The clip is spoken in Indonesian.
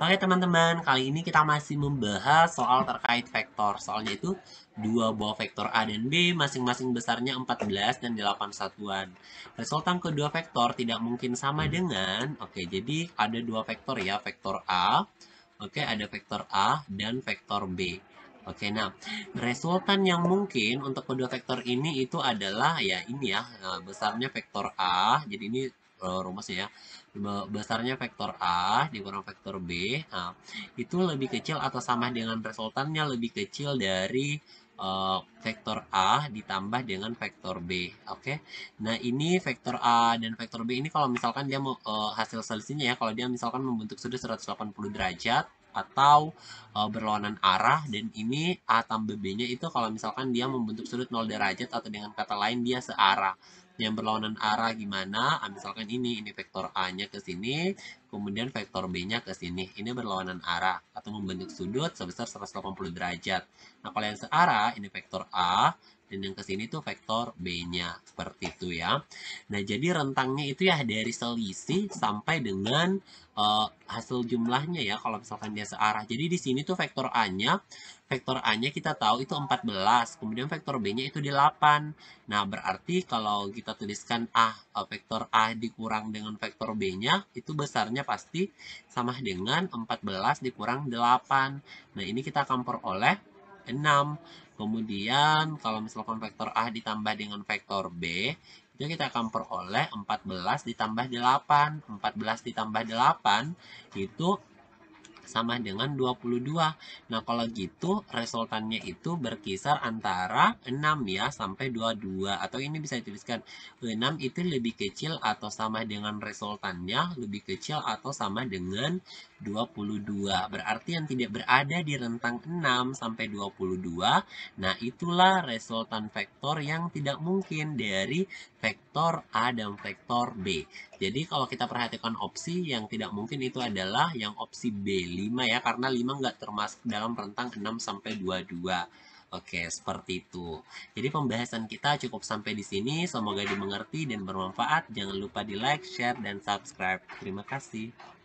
Oke teman-teman, kali ini kita masih membahas soal terkait vektor. Soalnya itu dua buah vektor A dan B masing-masing besarnya 14 dan 8 satuan. Resultan kedua vektor tidak mungkin sama dengan, oke jadi ada dua vektor ya, vektor A, oke ada vektor A dan vektor B. Oke, nah resultan yang mungkin untuk kedua vektor ini itu adalah ya ini ya eh, besarnya vektor A, jadi ini Eh, rumus ya besarnya vektor A dikurang vektor B nah, itu lebih kecil atau sama dengan resultannya lebih kecil dari uh, vektor A ditambah dengan vektor B. Oke. Okay? Nah, ini vektor A dan vektor B ini kalau misalkan dia mau uh, hasil selisihnya ya, kalau dia misalkan membentuk sudut 180 derajat atau uh, berlawanan arah dan ini A tambah B-nya itu kalau misalkan dia membentuk sudut 0 derajat atau dengan kata lain dia searah. Yang berlawanan arah gimana? Ah, misalkan ini, ini vektor A-nya ke sini, kemudian vektor B-nya ke sini. Ini berlawanan arah atau membentuk sudut sebesar 180 derajat. Nah, kalau yang searah, ini vektor A, dan yang ke sini tuh vektor B-nya seperti itu ya. Nah, jadi rentangnya itu ya dari selisih sampai dengan uh, hasil jumlahnya ya kalau misalkan dia searah. Jadi di sini tuh vektor A-nya vektor A-nya kita tahu itu 14, kemudian vektor B-nya itu 8. Nah, berarti kalau kita tuliskan A, eh, vektor A dikurang dengan vektor B-nya, itu besarnya pasti sama dengan 14 dikurang 8. Nah, ini kita akan peroleh 6. Kemudian kalau misalkan vektor A ditambah dengan vektor B, itu kita akan peroleh 14 ditambah 8. 14 ditambah 8 itu sama dengan 22. Nah, kalau gitu resultannya itu berkisar antara 6 ya sampai 22 atau ini bisa dituliskan 6 itu lebih kecil atau sama dengan resultannya lebih kecil atau sama dengan 22. Berarti yang tidak berada di rentang 6 sampai 22. Nah, itulah resultan vektor yang tidak mungkin dari vektor A dan vektor B. Jadi kalau kita perhatikan opsi yang tidak mungkin itu adalah yang opsi B 5 ya karena 5 nggak termasuk dalam rentang 6 sampai 22 Oke, seperti itu. Jadi pembahasan kita cukup sampai di sini. Semoga dimengerti dan bermanfaat. Jangan lupa di like, share, dan subscribe. Terima kasih.